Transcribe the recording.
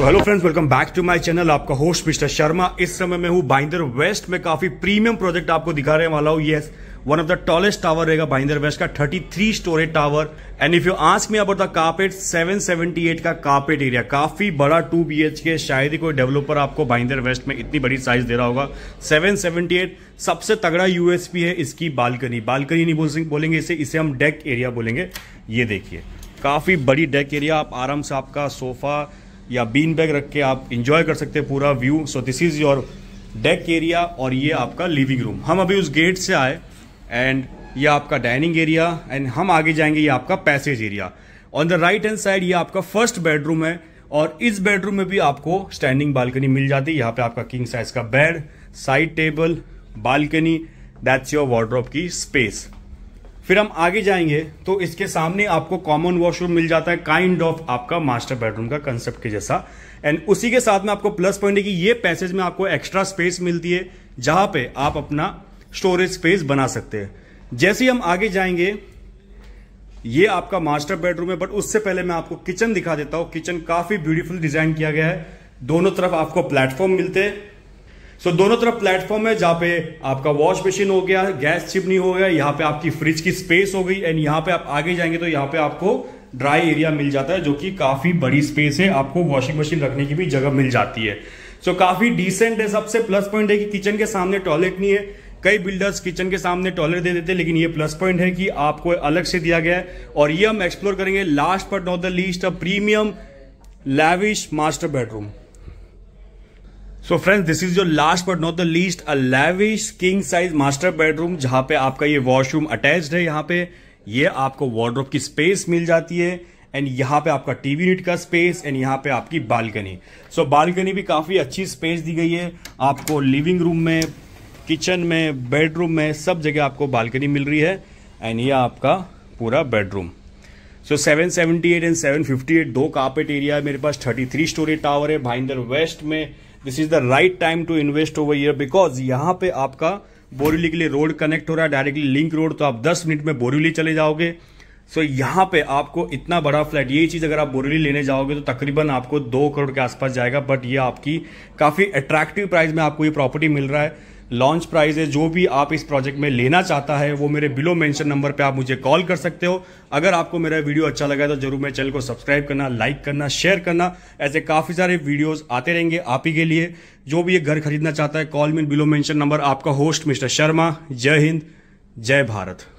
तो hello friends welcome back to my channel आपका host mister Sharma इस समय मैं हूँ बाइंदर वेस्ट में काफी प्रीमियम प्रोजेक्ट आपको दिखाने वाला हूँ yes one of the tallest tower रहेगा बाइंदर वेस्ट का 33 storage tower and if you ask me about the carpet 778 का कार्पेट एरिया काफी बड़ा टू बी शायद ही कोई डेवलपर आपको बाइंदर वेस्ट में इतनी बड़ी साइज दे रहा होगा 778 सबसे तगड़ा यूएसपी है इसकी बालकनी बालकनी नहीं बोल बोलेंगे इसे इसे हम डेक एरिया बोलेंगे ये देखिए काफी बड़ी डेक एरिया आप आराम से आपका सोफा या बीन बैग रख के आप इंजॉय कर सकते हैं पूरा view so this is your deck area और ये आपका लिविंग रूम हम अभी उस गेट से आए एंड ये आपका डाइनिंग एरिया एंड हम आगे जाएंगे ये आपका passage area on the right hand side ये आपका फर्स्ट बेडरूम है और इस बेडरूम में भी आपको स्टैंडिंग बालकनी मिल जाती है यहाँ पे आपका किंग साइज का bed side table balcony that's your wardrobe की स्पेस फिर हम आगे जाएंगे तो इसके सामने आपको कॉमन वॉशरूम मिल जाता है काइंड ऑफ आपका मास्टर बेडरूम का कंसेप्ट के जैसा एंड उसी के साथ में आपको प्लस पॉइंट है कि ये पैसेज में आपको एक्स्ट्रा स्पेस मिलती है जहां पे आप अपना स्टोरेज स्पेस बना सकते हैं जैसे ही हम आगे जाएंगे ये आपका मास्टर बेडरूम है बट उससे पहले मैं आपको किचन दिखा देता हूं किचन काफी ब्यूटीफुल डिजाइन किया गया है दोनों तरफ आपको प्लेटफॉर्म मिलते हैं सो so, दोनों तरफ प्लेटफॉर्म है जहां पे आपका वॉश मशीन हो गया गैस चिप नहीं हो गया यहाँ पे आपकी फ्रिज की स्पेस हो गई एंड यहाँ पे आप आगे जाएंगे तो यहाँ पे आपको ड्राई एरिया मिल जाता है जो कि काफ़ी बड़ी स्पेस है आपको वॉशिंग मशीन रखने की भी जगह मिल जाती है सो so, काफ़ी डिसेंट है सबसे प्लस पॉइंट है कि किचन के सामने टॉयलेट नहीं है कई बिल्डर्स किचन के सामने टॉयलेट दे देते हैं लेकिन ये प्लस पॉइंट है कि आपको अलग से दिया गया है और ये हम एक्सप्लोर करेंगे last but not the least a premium lavish master bedroom so friends this is your last but not the least a lavish king size master bedroom जहां पे आपका ये वॉशरूम अटैच है यहाँ पे ये आपको वार्ड्रोप की स्पेस मिल जाती है एंड यहाँ पे आपका टीवी यूनिट का स्पेस एंड यहाँ पे आपकी बालकनी सो so, बालकनी भी काफ़ी अच्छी स्पेस दी गई है आपको लिविंग रूम में किचन में बेडरूम में सब जगह आपको बालकनी मिल रही है एंड ये आपका पूरा bedroom so seven seventy eight and seven fifty eight दो कार्पेट एरिया है मेरे पास थर्टी थ्री स्टोरी टावर है भाईंदर वेस्ट में this is the right time to invest over year because यहां पे आपका बोरीली के लिए रोड कनेक्ट हो रहा है डायरेक्टली लिंक रोड तो आप 10 मिनट में बोरीली चले जाओगे सो so, यहाँ पे आपको इतना बड़ा फ्लैट ये चीज़ अगर आप बोरेली लेने जाओगे तो तकरीबन आपको दो करोड़ के आसपास जाएगा बट ये आपकी काफ़ी अट्रैक्टिव प्राइस में आपको ये प्रॉपर्टी मिल रहा है लॉन्च प्राइस है जो भी आप इस प्रोजेक्ट में लेना चाहता है वो मेरे बिलो मेंशन नंबर पे आप मुझे कॉल कर सकते हो अगर आपको मेरा वीडियो अच्छा लगा तो जरूर मेरे चैनल को सब्सक्राइब करना लाइक करना शेयर करना ऐसे काफ़ी सारे वीडियोस आते रहेंगे आप ही के लिए जो भी ये घर खरीदना चाहता है कॉल मिन बिलो मैंशन नंबर आपका होस्ट मिस्टर शर्मा जय हिंद जय भारत